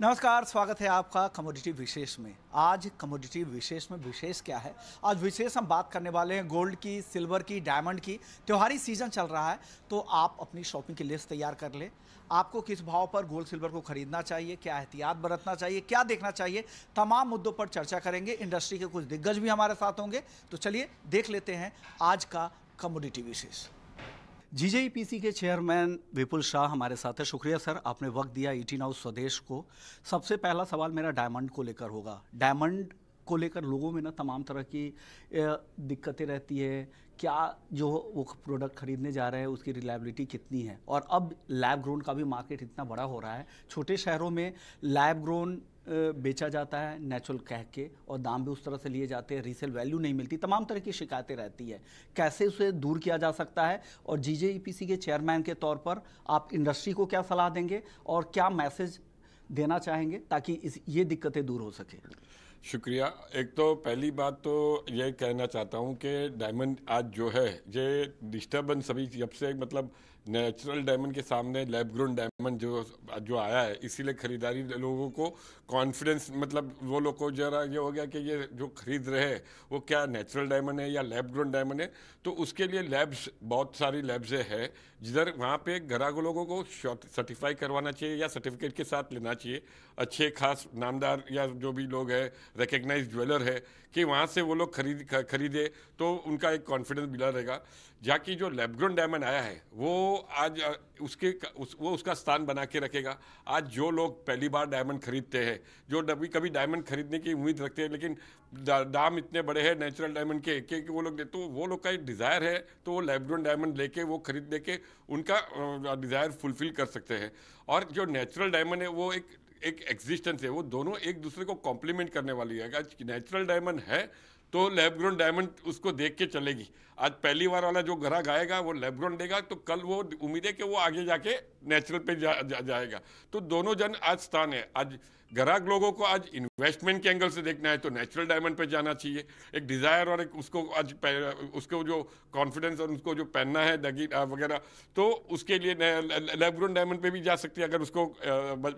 नमस्कार स्वागत है आपका कमोडिटी विशेष में आज कमोडिटी विशेष में विशेष क्या है आज विशेष हम बात करने वाले हैं गोल्ड की सिल्वर की डायमंड की त्योहारी सीजन चल रहा है तो आप अपनी शॉपिंग की लिस्ट तैयार कर लें आपको किस भाव पर गोल्ड सिल्वर को खरीदना चाहिए क्या एहतियात बरतना चाहिए क्या देखना चाहिए तमाम मुद्दों पर चर्चा करेंगे इंडस्ट्री के कुछ दिग्गज भी हमारे साथ होंगे तो चलिए देख लेते हैं आज का कमोडिटी विशेष सी के चेयरमैन विपुल शाह हमारे साथ है शुक्रिया सर आपने वक्त दिया ईटी e नाउ स्वदेश को सबसे पहला सवाल मेरा डायमंड को लेकर होगा डायमंड को लेकर लोगों में ना तमाम तरह की दिक्कतें रहती है क्या जो वो प्रोडक्ट खरीदने जा रहे हैं उसकी रिलायबिलिटी कितनी है और अब लैब ग्रोन का भी मार्केट इतना बड़ा हो रहा है छोटे शहरों में लैब ग्रोन बेचा जाता है नेचुरल कह के और दाम भी उस तरह से लिए जाते हैं रीसेल वैल्यू नहीं मिलती तमाम तरह की शिकायतें रहती है कैसे उसे दूर किया जा सकता है और जी जे e के चेयरमैन के तौर पर आप इंडस्ट्री को क्या सलाह देंगे और क्या मैसेज देना चाहेंगे ताकि इस ये दिक्कतें दूर हो सके शुक्रिया एक तो पहली बात तो ये कहना चाहता हूँ कि डायमंड आज जो है ये डिस्टर्बेंस अभी जब से मतलब नेचुरल डायमंड के सामने लैब ग्रोन डायमंड जो जो आया है इसीलिए खरीदारी लोगों को कॉन्फिडेंस मतलब वो लोग को जरा ये हो गया कि ये जो खरीद रहे हैं वो क्या नेचुरल डायमंड है या लैब ग्रोन डायमंड है तो उसके लिए लैब्स बहुत सारी लैब्सें हैं जिधर वहाँ पे ग्राहक लोगों को सर्टिफाई करवाना चाहिए या सर्टिफिकेट के साथ लेना चाहिए अच्छे खास नामदार या जो भी लोग हैं रिकग्नाइज ज्वेलर है कि वहाँ से वो लोग खरीद खरीदे तो उनका एक कॉन्फिडेंस मिला रहेगा जाकि जो लेबग्रोन डायमंड आया है वो आज उसके उस, वो उसका स्थान बना के रखेगा आज जो लोग पहली बार डायमंड खरीदते हैं जो कभी कभी डायमंड खरीदने की उम्मीद रखते हैं लेकिन दाम इतने बड़े हैं नेचुरल डायमंड के एक वो लोग तो वो लोग का एक डिज़ायर है तो वो लेबग्रोन डायमंड लेके वो खरीद लेके उनका डिज़ायर फुलफिल कर सकते हैं और जो नेचुरल डायमंड है वो एक एक एग्जिस्टेंस है वो दोनों एक दूसरे को कॉम्प्लीमेंट करने वाली है आज नेचुरल डायमंड है तो लैब डायमंड उसको देख के चलेगी आज पहली बार वाला जो ग्रह गाएगा वो लैब देगा तो कल वो उम्मीद है कि वो आगे जाके नेचुरल पे जा, जा, जाएगा तो दोनों जन आज स्थान है आज ग्राहक लोगों को आज इन्वेस्टमेंट के एंगल से देखना है तो नेचुरल डायमंड पे जाना चाहिए एक डिज़ायर और एक उसको आज उसको जो कॉन्फिडेंस और उसको जो पहनना है दगी वगैरह तो उसके लिए लेबग्रोन डायमंड पे भी जा सकती है अगर उसको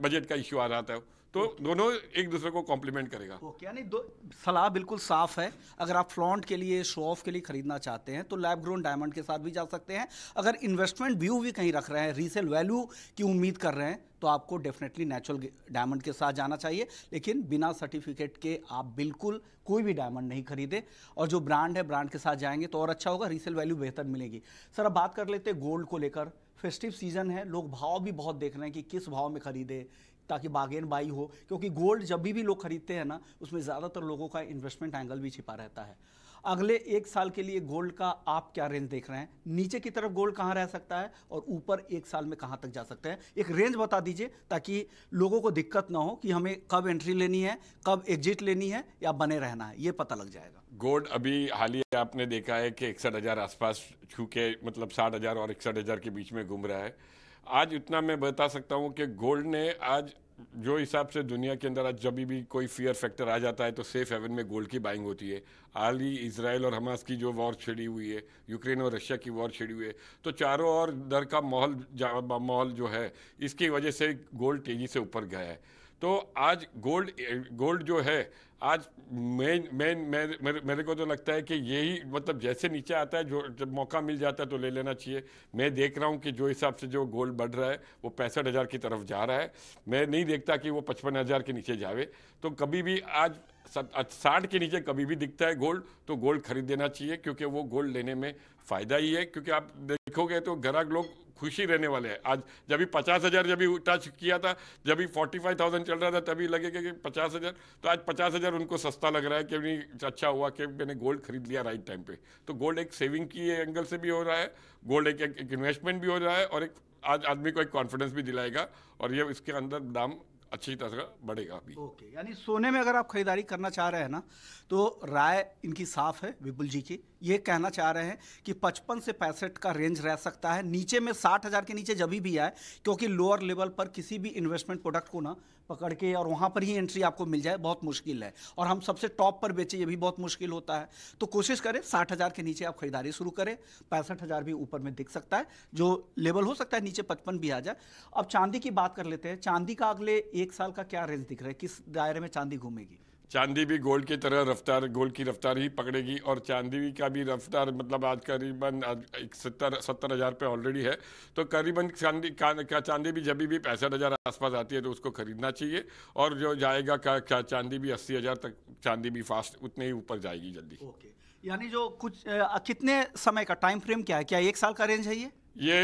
बजट का इश्यू आ रहा था तो दोनों एक दूसरे को कॉम्प्लीमेंट करेगा ओके यानी दो सलाह बिल्कुल साफ है अगर आप फ्लॉन्ट के लिए शो ऑफ के लिए खरीदना चाहते हैं तो लैब ग्रोन डायमंड के साथ भी जा सकते हैं अगर इन्वेस्टमेंट व्यू भी कहीं रख रहे हैं रीसेल वैल्यू की उम्मीद कर रहे हैं तो आपको डेफिनेटली नेचुरल डायमंड के साथ जाना चाहिए लेकिन बिना सर्टिफिकेट के आप बिल्कुल कोई भी डायमंड नहीं खरीदे और जो ब्रांड है ब्रांड के साथ जाएंगे तो और अच्छा होगा रीसेल वैल्यू बेहतर मिलेगी सर अब बात कर लेते हैं गोल्ड को लेकर फेस्टिव सीजन है लोग भाव भी बहुत देख रहे हैं कि किस भाव में खरीदे ताकि बागेन बाई हो क्योंकि गोल्ड जब भी, भी लोग खरीदते हैं ना उसमें ज़्यादातर लोगों का इन्वेस्टमेंट एंगल भी छिपा रहता है अगले एक साल के लिए गोल्ड का आप क्या रेंज देख रहे हैं नीचे की तरफ गोल्ड कहाँ रह सकता है और ऊपर एक साल में कहाँ तक जा सकता है एक रेंज बता दीजिए ताकि लोगों को दिक्कत ना हो कि हमें कब एंट्री लेनी है कब एग्जिट लेनी है या बने रहना है ये पता लग जाएगा गोल्ड अभी हाल ही आपने देखा है कि इकसठ हज़ार आसपास छू के मतलब साठ हज़ार और इकसठ हज़ार के बीच में घूम रहा है आज इतना मैं बता सकता हूँ कि गोल्ड ने आज जो हिसाब से दुनिया के अंदर आज जब भी कोई फियर फैक्टर आ जाता है तो सेफ हेवन में गोल्ड की बाइंग होती है हाल ही इसराइल और हमास की जो वॉर छिड़ी हुई है यूक्रेन और रशिया की वॉर छिड़ी हुई है तो चारों ओर दर का माहौल माहौल जो है इसकी वजह से गोल्ड तेज़ी से ऊपर गया है तो आज गोल्ड गोल्ड जो है आज मेन मेन मेरे, मेरे, को तो लगता है कि यही मतलब जैसे नीचे आता है जो जब मौका मिल जाता है तो ले लेना चाहिए मैं देख रहा हूँ कि जो हिसाब से जो गोल्ड बढ़ रहा है वो पैंसठ हज़ार की तरफ जा रहा है मैं नहीं देखता कि वो पचपन हज़ार के नीचे जावे तो कभी भी आज साठ के नीचे कभी भी दिखता है गोल्ड तो गोल्ड खरीद देना चाहिए क्योंकि वो गोल्ड लेने में फ़ायदा ही है क्योंकि आप देखोगे तो ग्राहक लोग खुशी रहने वाले हैं आज जब भी पचास हज़ार जब भी टच किया था जब भी फोर्टी फाइव थाउजेंड चल रहा था तभी लगेगा कि पचास हज़ार तो आज पचास हज़ार उनको सस्ता लग रहा है कि अच्छा हुआ कि मैंने गोल्ड खरीद लिया राइट टाइम पे तो गोल्ड एक सेविंग की एंगल से भी हो रहा है गोल्ड एक एक, इन्वेस्टमेंट भी हो रहा है और एक आज आदमी को एक कॉन्फिडेंस भी दिलाएगा और ये इसके अंदर दाम अच्छी तरह बढ़ेगा अभी ओके यानी सोने में अगर आप खरीदारी करना चाह रहे हैं ना तो राय इनकी साफ है विपुल जी की ये कहना चाह रहे हैं कि 55 से पैंसठ का रेंज रह सकता है नीचे में साठ हज़ार के नीचे जब भी आए क्योंकि लोअर लेवल पर किसी भी इन्वेस्टमेंट प्रोडक्ट को ना पकड़ के और वहाँ पर ही एंट्री आपको मिल जाए बहुत मुश्किल है और हम सबसे टॉप पर बेचें ये भी बहुत मुश्किल होता है तो कोशिश करें साठ हज़ार के नीचे आप खरीदारी शुरू करें पैंसठ हज़ार भी ऊपर में दिख सकता है जो लेवल हो सकता है नीचे पचपन भी आ जाए अब चांदी की बात कर लेते हैं चांदी का अगले एक साल का क्या रेंज दिख रहा है किस दायरे में चांदी घूमेगी चांदी भी गोल्ड की तरह रफ्तार गोल्ड की रफ्तार ही पकड़ेगी और चांदी का भी रफ्तार मतलब आज करीबन सत्तर सत्तर हज़ार पे ऑलरेडी है तो करीबन चांदी का चांदी भी जब भी पैंसठ हज़ार आसपास आती है तो उसको खरीदना चाहिए और जो जाएगा का, का चांदी भी अस्सी हज़ार तक चांदी भी फास्ट उतने ही ऊपर जाएगी जल्दी ओके यानी जो कुछ आ, कितने समय का टाइम फ्रेम क्या है क्या एक साल का रेंज है ये ये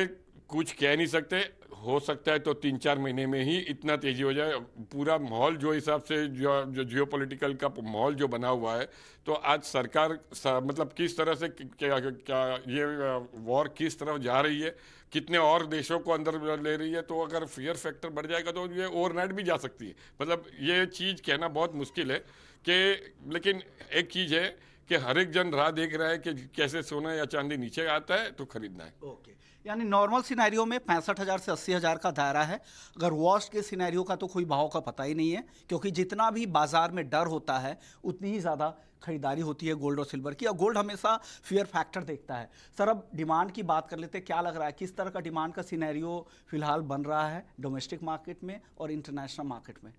कुछ कह नहीं सकते हो सकता है तो तीन चार महीने में ही इतना तेजी हो जाए पूरा माहौल जो हिसाब से जो जो जियो पोलिटिकल का माहौल जो बना हुआ है तो आज सरकार सा, मतलब किस तरह से क्या क्या ये वॉर किस तरह जा रही है कितने और देशों को अंदर ले रही है तो अगर फियर फैक्टर बढ़ जाएगा तो ये ओवरनाइट भी जा सकती है मतलब ये चीज़ कहना बहुत मुश्किल है कि लेकिन एक चीज़ है कि हर एक जन राह देख रहा है कि कैसे सोना या चांदी नीचे आता है तो खरीदना है ओके okay. यानी नॉर्मल सिनेरियो में पैंसठ हज़ार से अस्सी हज़ार का दायरा है अगर वर्स्ट के सिनेरियो का तो कोई भाव का पता ही नहीं है क्योंकि जितना भी बाज़ार में डर होता है उतनी ही ज़्यादा खरीदारी होती है गोल्ड और सिल्वर की और गोल्ड हमेशा फियर फैक्टर देखता है सर अब डिमांड की बात कर लेते हैं क्या लग रहा है किस तरह का डिमांड का सिनेरियो फिलहाल बन रहा है डोमेस्टिक मार्केट में और इंटरनेशनल मार्केट में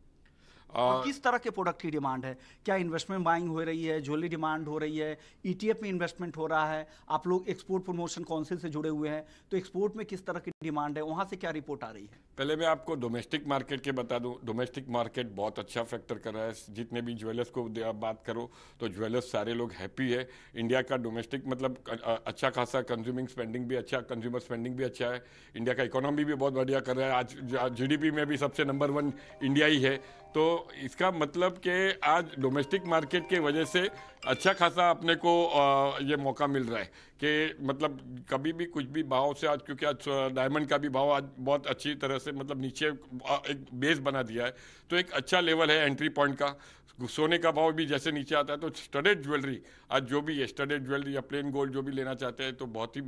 और किस तरह के प्रोडक्ट की डिमांड है क्या इन्वेस्टमेंट बाइंग हो रही है ज्वेलरी डिमांड हो रही है ईटीएफ e में इन्वेस्टमेंट हो रहा है आप लोग एक्सपोर्ट प्रमोशन काउंसिल से जुड़े हुए हैं तो एक्सपोर्ट में किस तरह की डिमांड है वहाँ से क्या रिपोर्ट आ रही है पहले मैं आपको डोमेस्टिक मार्केट के बता दूं डोमेस्टिक मार्केट बहुत अच्छा फैक्टर कर रहा है जितने भी ज्वेलर्स को आप बात करो तो ज्वेलर्स सारे लोग हैप्पी है इंडिया का डोमेस्टिक मतलब अच्छा खासा कंज्यूमिंग स्पेंडिंग भी अच्छा कंज्यूमर स्पेंडिंग भी अच्छा है इंडिया का इकोनॉमी भी बहुत बढ़िया कर रहा है आज जी में भी सबसे नंबर वन इंडिया ही है तो इसका मतलब कि आज डोमेस्टिक मार्केट के वजह से अच्छा खासा अपने को ये मौका मिल रहा है कि मतलब कभी भी कुछ भी भाव से आज क्योंकि आज डायमंड का भी भाव आज बहुत अच्छी तरह से मतलब नीचे एक बेस बना दिया है तो एक अच्छा लेवल है एंट्री पॉइंट का सोने का भाव भी जैसे नीचे आता है तो स्टडेड ज्वेलरी आज जो भी है स्टडेड ज्वेलरी या प्लेन गोल्ड जो भी लेना चाहते हैं तो बहुत ही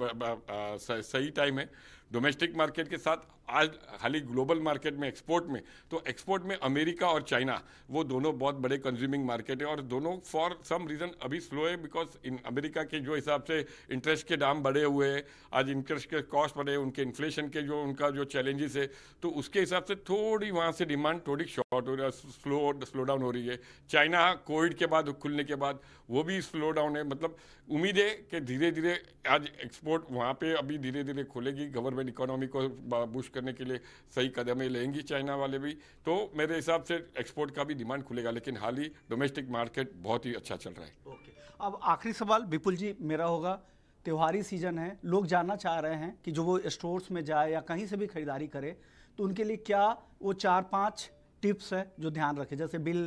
सही टाइम है डोमेस्टिक मार्केट के साथ आज खाली ग्लोबल मार्केट में एक्सपोर्ट में तो एक्सपोर्ट में अमेरिका और चाइना वो दोनों बहुत बड़े कंज्यूमिंग मार्केट है और दोनों फॉर सम रीज़न अभी स्लो है बिकॉज इन अमेरिका के जो हिसाब से इंटरेस्ट के दाम बढ़े हुए हैं आज इंटरेस्ट के कॉस्ट बढ़े उनके इन्फ्लेशन के जो उनका जो चैलेंजेस है तो उसके हिसाब से थोड़ी वहाँ से डिमांड थोड़ी शॉर्ट हो रही है स्लो स्लो डाउन हो रही है चाइना कोविड के बाद खुलने के बाद वो भी स्लो डाउन है मतलब उम्मीद है कि धीरे धीरे आज एक्सपोर्ट वहाँ पर अभी धीरे धीरे खुलेगी गवर्नमेंट इकोनॉमी को बुश करने के लिए सही कदमें लेंगी चाइना वाले भी तो मेरे हिसाब से एक्सपोर्ट का भी डिमांड खुलेगा लेकिन हाल ही डोमेस्टिक मार्केट बहुत ही अच्छा चल रहा है ओके अब आखिरी सवाल विपुल जी मेरा होगा त्योहारी सीजन है लोग जानना चाह रहे हैं कि जो वो स्टोर्स में जाए या कहीं से भी खरीदारी करे तो उनके लिए क्या वो चार पाँच टिप्स है जो ध्यान रखें जैसे बिल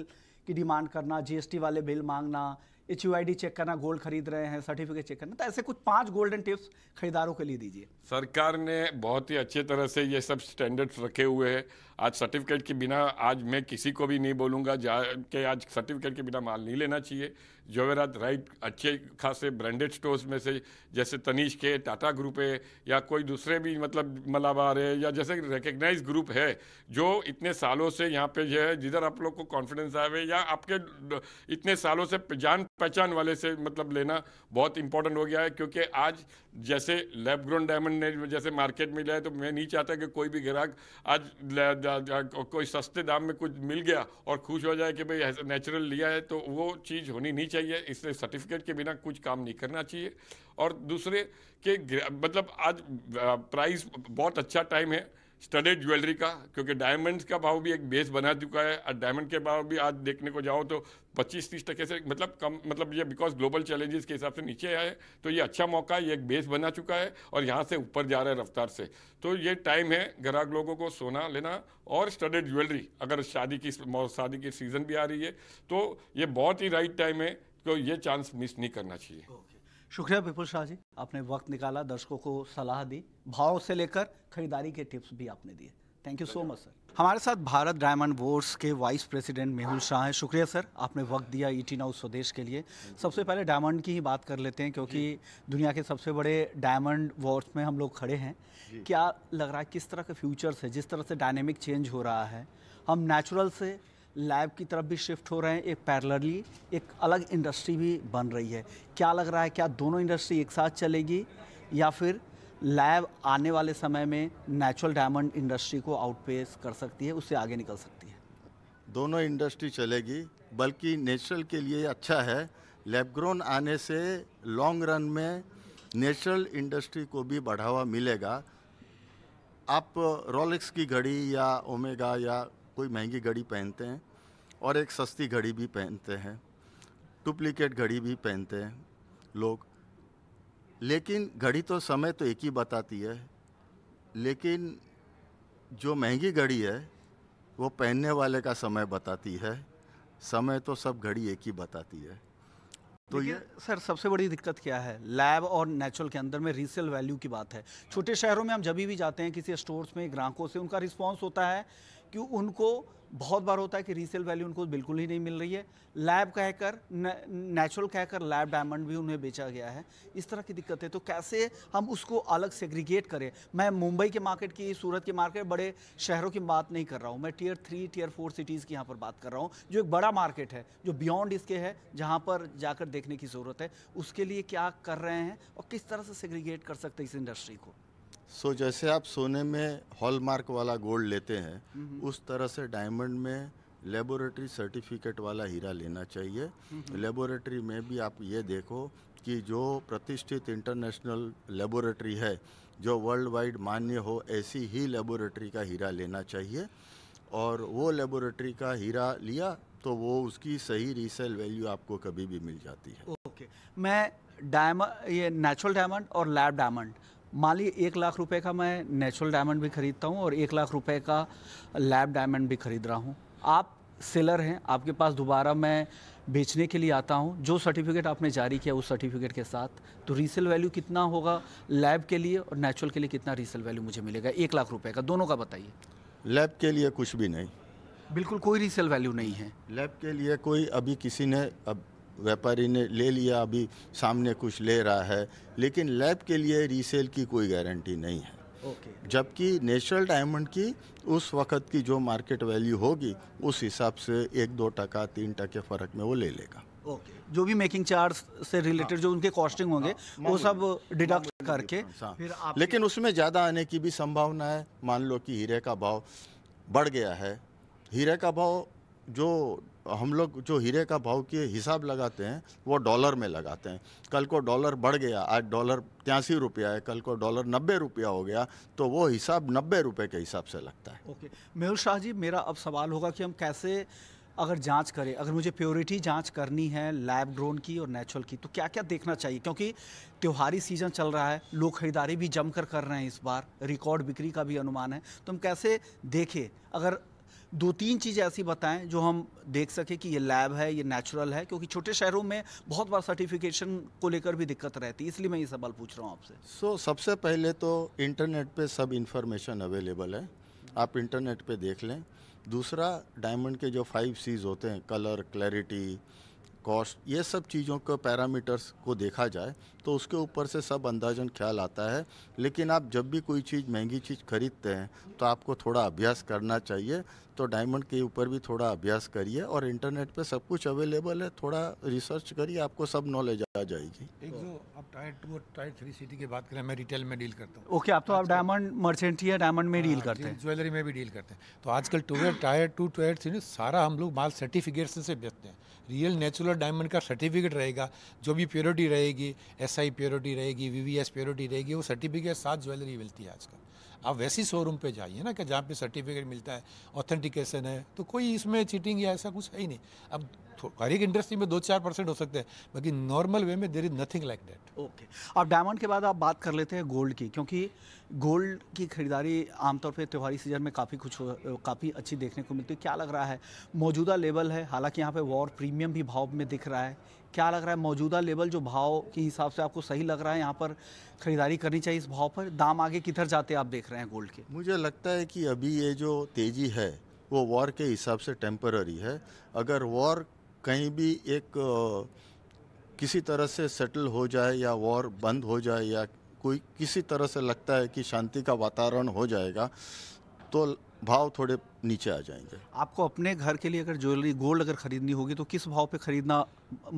की डिमांड करना जीएसटी वाले बिल मांगना एच यू चेक करना गोल्ड खरीद रहे हैं सर्टिफिकेट चेक करना तो ऐसे कुछ पांच गोल्डन टिप्स खरीदारों के लिए दीजिए सरकार ने बहुत ही अच्छे तरह से ये सब स्टैंडर्ड्स रखे हुए हैं आज सर्टिफिकेट के बिना आज मैं किसी को भी नहीं बोलूँगा जा के आज सर्टिफिकेट के बिना माल नहीं लेना चाहिए जोवेरात राइट अच्छे खासे ब्रांडेड स्टोर्स में से जैसे तनिष के टाटा ग्रुप है या कोई दूसरे भी मतलब मलाबार है या जैसे रिकग्नाइज ग्रुप है जो इतने सालों से यहाँ पे जो है जिधर आप लोग को कॉन्फिडेंस आए या आपके इतने सालों से जान पहचान वाले से मतलब लेना बहुत इंपॉर्टेंट हो गया है क्योंकि आज जैसे लैब ग्रोन डायमंड ने जैसे मार्केट में है तो मैं नहीं चाहता कि कोई भी ग्राहक आज कोई सस्ते दाम में कुछ मिल गया और खुश हो जाए कि भाई नेचुरल लिया है तो वो चीज़ होनी नहीं चाहिए इसलिए सर्टिफिकेट के बिना कुछ काम नहीं करना चाहिए और दूसरे के मतलब आज प्राइस बहुत अच्छा टाइम है स्टडेड ज्वेलरी का क्योंकि डायमंड्स का भाव भी एक बेस बना चुका है और डायमंड के भाव भी आज देखने को जाओ तो 25 तीस टके से मतलब कम मतलब ये बिकॉज ग्लोबल चैलेंजेस के हिसाब से नीचे आए तो ये अच्छा मौका है ये एक बेस बना चुका है और यहाँ से ऊपर जा रहा है रफ्तार से तो ये टाइम है ग्राहक लोगों को सोना लेना और स्टडेड ज्वेलरी अगर शादी की शादी की सीज़न भी आ रही है तो ये बहुत ही राइट टाइम है को ये चांस मिस नहीं करना चाहिए शुक्रिया विपुल शाह जी आपने वक्त निकाला दर्शकों को सलाह दी भाव से लेकर खरीदारी के टिप्स भी आपने दिए thank you so much sir हमारे साथ भारत डायमंड बोर्ड्स के वाइस प्रेसिडेंट मेहुल शाह हैं शुक्रिया सर आपने वक्त दिया ईटी e नाउ स्वदेश के लिए सबसे पहले डायमंड की ही बात कर लेते हैं क्योंकि दुनिया के सबसे बड़े डायमंड वॉर्ड्स में हम लोग खड़े हैं क्या लग रहा है किस तरह के फ्यूचर्स है जिस तरह से डायनेमिक चेंज हो रहा है हम नेचुरल से लैब की तरफ भी शिफ्ट हो रहे हैं एक पैरलरली एक अलग इंडस्ट्री भी बन रही है क्या लग रहा है क्या दोनों इंडस्ट्री एक साथ चलेगी या फिर लैब आने वाले समय में नेचुरल डायमंड इंडस्ट्री को आउटपेस कर सकती है उससे आगे निकल सकती है दोनों इंडस्ट्री चलेगी बल्कि नेचुरल के लिए अच्छा है लैब ग्रोन आने से लॉन्ग रन में नेचुरल इंडस्ट्री को भी बढ़ावा मिलेगा आप रोलेक्स की घड़ी या ओमेगा या कोई महंगी घड़ी पहनते हैं और एक सस्ती घड़ी भी पहनते हैं डुप्लीकेट घड़ी भी पहनते हैं लोग लेकिन घड़ी तो समय तो एक ही बताती है लेकिन जो महंगी घड़ी है वो पहनने वाले का समय बताती है समय तो सब घड़ी एक ही बताती है तो ये सर सबसे बड़ी दिक्कत क्या है लैब और नेचुरल के अंदर में रीसेल वैल्यू की बात है छोटे शहरों में हम जब भी जाते हैं किसी स्टोर्स में ग्राहकों से उनका रिस्पॉन्स होता है कि उनको बहुत बार होता है कि रीसेल वैल्यू उनको बिल्कुल ही नहीं मिल रही है लैब कहकर नेचुरल कहकर लैब डायमंड भी उन्हें बेचा गया है इस तरह की दिक्कत है तो कैसे हम उसको अलग सेग्रीगेट करें मैं मुंबई के मार्केट की सूरत के मार्केट बड़े शहरों की बात नहीं कर रहा हूँ मैं tier three tier four cities की यहाँ पर बात कर रहा हूँ जो एक बड़ा मार्केट है जो बियॉन्ड इसके है जहाँ पर जाकर देखने की ज़रूरत है उसके लिए क्या कर रहे हैं और किस तरह से सेग्रीगेट कर सकते हैं इस इंडस्ट्री को सो so, जैसे आप सोने में हॉलमार्क वाला गोल्ड लेते हैं उस तरह से डायमंड में लेबोरेटरी सर्टिफिकेट वाला हीरा लेना चाहिए लेबोरेटरी में भी आप ये देखो कि जो प्रतिष्ठित इंटरनेशनल लेबोरेटरी है जो वर्ल्ड वाइड मान्य हो ऐसी ही लेबोरेटरी का हीरा लेना चाहिए और वो लेबोरेटरी का हीरा लिया तो वो उसकी सही रीसेल वैल्यू आपको कभी भी मिल जाती है ओके okay. मैं डायमंड ये नेचुरल डायमंड और लैब डायमंड मान ली एक लाख रुपए का मैं नेचुरल डायमंड भी खरीदता हूँ और एक लाख रुपए का लैब डायमंड भी खरीद रहा हूँ आप सेलर हैं आपके पास दोबारा मैं बेचने के लिए आता हूँ जो सर्टिफिकेट आपने जारी किया उस सर्टिफिकेट के साथ तो रीसेल वैल्यू कितना होगा लैब के लिए और नेचुरल के लिए कितना रीसेल वैल्यू मुझे मिलेगा एक लाख रुपये का दोनों का बताइए लैब के लिए कुछ भी नहीं बिल्कुल कोई रीसेल वैल्यू नहीं है लैब के लिए कोई अभी किसी ने अब व्यापारी ने ले लिया अभी सामने कुछ ले रहा है लेकिन लैब के लिए रीसेल की कोई गारंटी नहीं है okay. जबकि नेचुरल डायमंड की उस वक्त की जो मार्केट वैल्यू होगी उस हिसाब से एक दो टका तीन टके फर्क में वो ले लेगा ओके okay. जो भी मेकिंग चार्ज से रिलेटेड जो उनके कॉस्टिंग हाँ, होंगे हाँ, वो हाँ, सब डिडक्ट करके फिर आप लेकिन उसमें ज़्यादा आने की भी संभावना है मान लो कि हीरे का भाव बढ़ गया है हीरे का भाव जो हम लोग जो हीरे का भाव के हिसाब लगाते हैं वो डॉलर में लगाते हैं कल को डॉलर बढ़ गया आज डॉलर त्यासी रुपया है कल को डॉलर नब्बे रुपया हो गया तो वो हिसाब नब्बे रुपये के हिसाब से लगता है ओके मेहुल शाह जी मेरा अब सवाल होगा कि हम कैसे अगर जांच करें अगर मुझे प्योरिटी जांच करनी है लैब ग्रोन की और नेचुरल की तो क्या क्या देखना चाहिए क्योंकि त्योहारी सीजन चल रहा है लोग खरीदारी भी जमकर कर रहे हैं इस बार रिकॉर्ड बिक्री का भी अनुमान है तो हम कैसे देखें अगर दो तीन चीज़ें ऐसी बताएं जो हम देख सकें कि ये लैब है ये नेचुरल है क्योंकि छोटे शहरों में बहुत बार सर्टिफिकेशन को लेकर भी दिक्कत रहती है इसलिए मैं ये सवाल पूछ रहा हूँ आपसे सो so, सबसे पहले तो इंटरनेट पे सब इन्फॉर्मेशन अवेलेबल है आप इंटरनेट पे देख लें दूसरा डायमंड के जो फाइव सीज होते हैं कलर क्लैरिटी कॉस्ट ये सब चीज़ों के पैरामीटर्स को देखा जाए तो उसके ऊपर से सब अंदाजन ख्याल आता है लेकिन आप जब भी कोई चीज़ महंगी चीज़ खरीदते हैं तो आपको थोड़ा अभ्यास करना चाहिए तो डायमंड के ऊपर भी थोड़ा अभ्यास करिए और इंटरनेट पे सब कुछ अवेलेबल है थोड़ा रिसर्च करिए आपको सब नॉलेज आ जाएगी एक जो आप टायर टू और टायर थ्री सिटी की बात करें मैं रिटेल में डील करता हूँ ओके आप तो आप डायमंड मर्चेंट है डायमंड में डील हाँ, करते हैं ज्वेलरी में भी डील करते हैं तो आजकल टूवेयर टायर टू टायर थ्री सारा हम लोग माल सर्टिफिकेट से बेचते हैं रियल नेचुरल डायमंड का सर्टिफिकेट रहेगा जो भी प्योरिटी रहेगी एस एस आई प्योरिटी रहेगी वी वी एस प्योरिटी रहेगी वो सर्टिफिकेट साथ ज्वेलरी मिलती है आजकल आप वैसी शोरूम पे जाइए ना कि जहाँ पे सर्टिफिकेट मिलता है ऑथेंटिकेशन है तो कोई इसमें चीटिंग या ऐसा कुछ है ही नहीं अब हर एक इंडस्ट्री में दो चार परसेंट हो सकते हैं बाकी नॉर्मल वे में there is nothing like that okay अब डायमंड के बाद आप बात कर लेते हैं गोल्ड की क्योंकि गोल्ड की खरीदारी आमतौर पर त्यौहारी सीजन में काफ़ी कुछ काफ़ी अच्छी देखने को मिलती है क्या लग रहा है मौजूदा लेवल है हालांकि यहाँ पे वॉर प्रीमियम भी भाव में दिख रहा है क्या लग रहा है मौजूदा लेवल जो भाव के हिसाब से आपको सही लग रहा है यहाँ पर खरीदारी करनी चाहिए इस भाव पर दाम आगे किधर जाते आप देख रहे हैं गोल्ड के मुझे लगता है कि अभी ये जो तेज़ी है वो वॉर के हिसाब से टेम्पररी है अगर वॉर कहीं भी एक किसी तरह से सेटल हो जाए या वॉर बंद हो जाए या कोई किसी तरह से लगता है कि शांति का वातावरण हो जाएगा तो भाव थोड़े नीचे आ जाएंगे आपको अपने घर के लिए अगर ज्वेलरी गोल्ड अगर खरीदनी होगी तो किस भाव पे खरीदना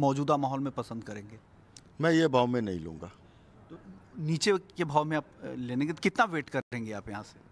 मौजूदा माहौल में पसंद करेंगे मैं ये भाव में नहीं लूँगा तो नीचे के भाव में आप लेने के तो कितना वेट करेंगे आप यहाँ से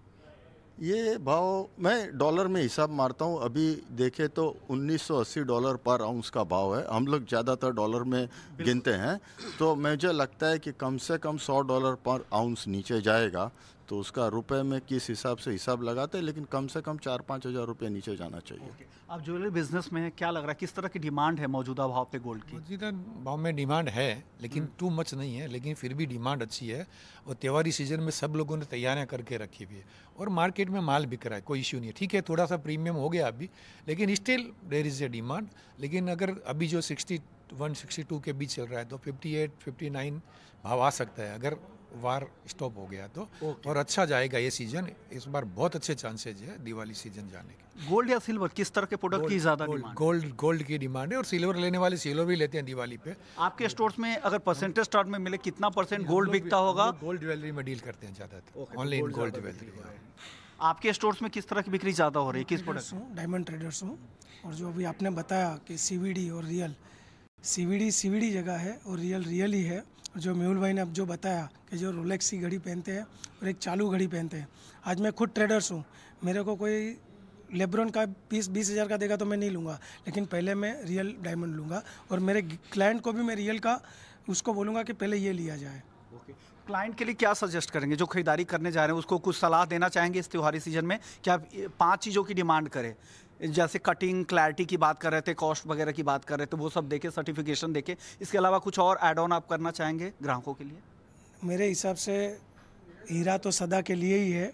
ये भाव मैं डॉलर में हिसाब मारता हूँ अभी देखे तो 1980 डॉलर पर आउंस का भाव है हम लोग ज़्यादातर डॉलर में गिनते हैं तो मुझे लगता है कि कम से कम 100 डॉलर पर आउंस नीचे जाएगा तो उसका रुपए में किस हिसाब से हिसाब लगाते हैं लेकिन कम से कम चार पाँच हज़ार रुपये नीचे जाना चाहिए आप ज्वेलरी बिजनेस में क्या लग रहा है किस तरह की डिमांड है मौजूदा भाव पे गोल्ड की मौजूदा भाव में डिमांड है लेकिन टू हम्म। मच नहीं है लेकिन फिर भी डिमांड अच्छी है और त्यौहारी सीजन में सब लोगों ने तैयारियाँ करके रखी हुई है और मार्केट में माल बिक रहा है कोई इश्यू नहीं है ठीक है थोड़ा सा प्रीमियम हो गया अभी लेकिन still there is a demand लेकिन अगर अभी जो सिक्सटी वन सिक्सटी टू के बीच चल रहा है तो फिफ्टी एट फिफ्टी नाइन भाव आ सकता है अगर वार स्टॉप हो गया तो okay. और अच्छा जाएगा ये सीजन इस बार बहुत अच्छे चांसेज है दिवाली सीजन जाने के गोल्ड या सिल्वर किस तरह के प्रोडक्ट की ज्यादा गोल्ड गोल्ड गोल्ड की डिमांड है और सिल्वर लेने वाले सिल्वर भी लेते हैं दिवाली पे आपके स्टोर्स में अगर परसेंटेज स्टार्ट में मिले कितना परसेंट गोल्ड बिकता होगा गोल्ड ज्वेलरी में डील करते हैं ज्यादातर ऑनलाइन गोल्ड ज्वेलरी आपके स्टोर्स में किस तरह की बिक्री ज़्यादा हो रही है किस प्रोडक्ट हूँ डायमंड ट्रेडर्स हूँ और जो अभी आपने बताया कि सीवीडी और रियल सीवीडी सीवीडी जगह है और रियल रियल ही है जो मेहुल भाई ने अब जो बताया कि जो रोलेक्स की घड़ी पहनते हैं और एक चालू घड़ी पहनते हैं आज मैं खुद ट्रेडर्स हूँ मेरे को कोई लेब्रोन का बीस बीस हज़ार का देगा तो मैं नहीं लूँगा लेकिन पहले मैं रियल डायमंड लूँगा और मेरे क्लाइंट को भी मैं रियल का उसको बोलूँगा कि पहले ये लिया जाए ओके okay. क्लाइंट के लिए क्या सजेस्ट करेंगे जो खरीदारी करने जा रहे हैं उसको कुछ सलाह देना चाहेंगे इस त्योहारी सीजन में क्या पांच चीज़ों की डिमांड करें जैसे कटिंग क्लैरिटी की बात कर रहे थे कॉस्ट वगैरह की बात कर रहे थे वो सब देखे सर्टिफिकेशन देखे इसके अलावा कुछ और एड ऑन आप करना चाहेंगे ग्राहकों के लिए मेरे हिसाब से हीरा तो सदा के लिए ही है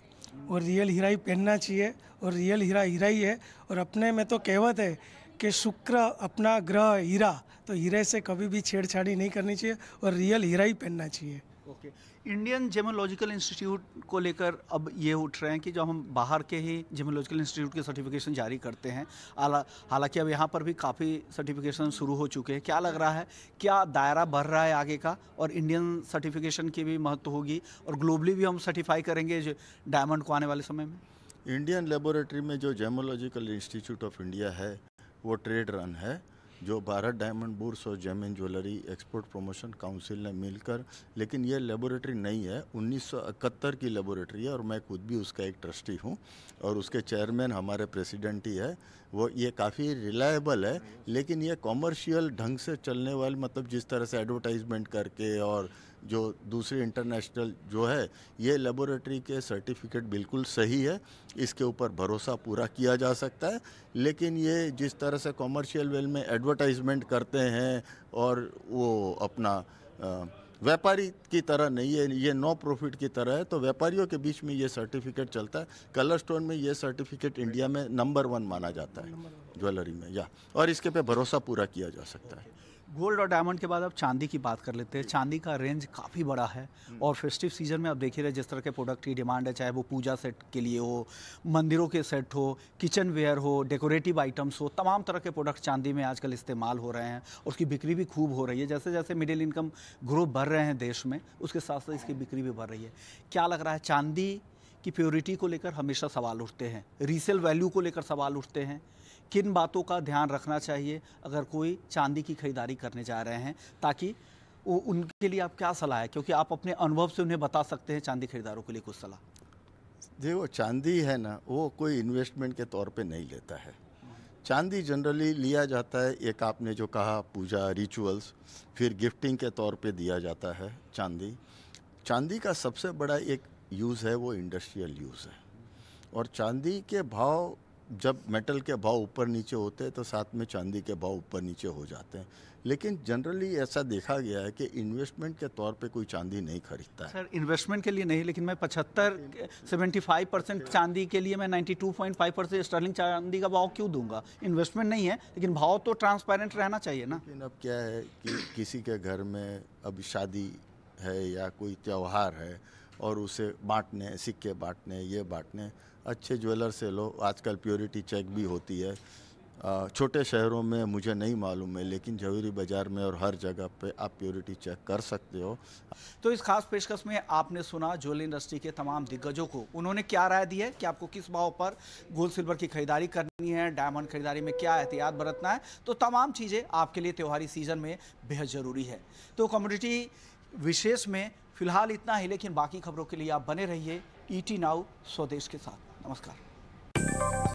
और रियल हीरा ही पहनना चाहिए और रियल हीरा हीरा ही है और अपने में तो कहवत है कि शुक्र अपना ग्रह हीरा तो हीरे से कभी भी छेड़छाड़ी नहीं करनी चाहिए और रियल हीरा ही पहनना चाहिए ओके इंडियन जेमोलॉजिकल इंस्टीट्यूट को लेकर अब ये उठ रहे हैं कि जब हम बाहर के ही जेमोलॉजिकल इंस्टीट्यूट के सर्टिफिकेशन जारी करते हैं हालांकि अब यहाँ पर भी काफ़ी सर्टिफिकेशन शुरू हो चुके हैं क्या लग रहा है क्या दायरा बढ़ रहा है आगे का और इंडियन सर्टिफिकेशन की भी महत्व होगी और ग्लोबली भी हम सर्टिफाई करेंगे डायमंड को आने वाले समय में इंडियन लेबोरेटरी में जो जेमोलॉजिकल इंस्टीट्यूट ऑफ इंडिया है वो ट्रेड रन है जो भारत डायमंड बूर्स और gem jewellery export promotion council ने मिलकर लेकिन ये लेबोरेटरी नहीं है 1971 की लेबोरेटरी है और मैं खुद भी उसका एक ट्रस्टी हूँ और उसके चेयरमैन हमारे प्रेसिडेंट ही है वो ये काफ़ी रिलायबल है लेकिन ये कॉमर्शियल ढंग से चलने वाले मतलब जिस तरह से एडवर्टाइजमेंट करके और जो दूसरी इंटरनेशनल जो है ये लेबोरेटरी के सर्टिफिकेट बिल्कुल सही है इसके ऊपर भरोसा पूरा किया जा सकता है लेकिन ये जिस तरह से कॉमर्शियल वेल में एडवर्टाइजमेंट करते हैं और वो अपना व्यापारी की तरह नहीं है ये नो प्रॉफिट की तरह है तो व्यापारियों के बीच में ये सर्टिफिकेट चलता है कलर स्टोन में ये सर्टिफिकेट इंडिया में नंबर वन माना जाता है ज्वेलरी में या और इसके पे भरोसा पूरा किया जा सकता है गोल्ड और डायमंड के बाद अब चांदी की बात कर लेते हैं चांदी का रेंज काफ़ी बड़ा है हम्म। और फेस्टिव सीजन में आप देखे रहे जिस तरह के प्रोडक्ट की डिमांड है चाहे वो पूजा सेट के लिए हो मंदिरों के सेट हो किचन वेयर हो डेकोरेटिव आइटम्स हो तमाम तरह के प्रोडक्ट चांदी में आजकल इस्तेमाल हो रहे हैं उसकी बिक्री भी खूब हो रही है जैसे जैसे मिडिल इनकम ग्रो बढ़ रहे हैं देश में उसके साथ साथ इसकी बिक्री भी बढ़ रही है क्या लग रहा है चांदी की प्योरिटी को लेकर हमेशा सवाल उठते हैं रीसेल वैल्यू को लेकर सवाल उठते हैं किन बातों का ध्यान रखना चाहिए अगर कोई चांदी की खरीदारी करने जा रहे हैं ताकि वो उनके लिए आप क्या सलाह है क्योंकि आप अपने अनुभव से उन्हें बता सकते हैं चांदी खरीदारों के लिए कुछ सलाह देखो चांदी है ना वो कोई इन्वेस्टमेंट के तौर पे नहीं लेता है चांदी जनरली लिया जाता है एक आपने जो कहा पूजा रिचुअल्स फिर गिफ्टिंग के तौर पे दिया जाता है चांदी चांदी का सबसे बड़ा एक यूज़ है वो इंडस्ट्रियल यूज़ है और चांदी के भाव जब मेटल के भाव ऊपर नीचे होते हैं तो साथ में चांदी के भाव ऊपर नीचे हो जाते हैं लेकिन जनरली ऐसा देखा गया है कि इन्वेस्टमेंट के तौर पे कोई चांदी नहीं खरीदता है सर इन्वेस्टमेंट के लिए नहीं लेकिन मैं पचहत्तर सेवेंटी फाइव परसेंट चांदी के लिए मैं ninety two point five percent sterling चांदी का भाव क्यों दूंगा इन्वेस्टमेंट नहीं है लेकिन भाव तो ट्रांसपेरेंट रहना चाहिए ना लेकिन अब क्या है कि किसी के घर में अब शादी है या कोई त्यौहार है और उसे बांटने सिक्के बांटने ये बांटने अच्छे ज्वेलर से लो आजकल प्योरिटी चेक भी होती है छोटे शहरों में मुझे नहीं मालूम है लेकिन जवेरी बाज़ार में और हर जगह पे आप प्योरिटी चेक कर सकते हो तो इस खास पेशकश में आपने सुना ज्वेलरी इंडस्ट्री के तमाम दिग्गजों को उन्होंने क्या राय दी है कि आपको किस भाव पर गोल्ड सिल्वर की खरीदारी करनी है डायमंड खरीदारी में क्या एहतियात बरतना है तो तमाम चीज़ें आपके लिए त्यौहारी सीजन में बेहद ज़रूरी है तो कम्युनिटी विशेष में फिलहाल इतना ही लेकिन बाकी खबरों के लिए आप बने रहिए ईटी e नाउ स्वदेश के साथ नमस्कार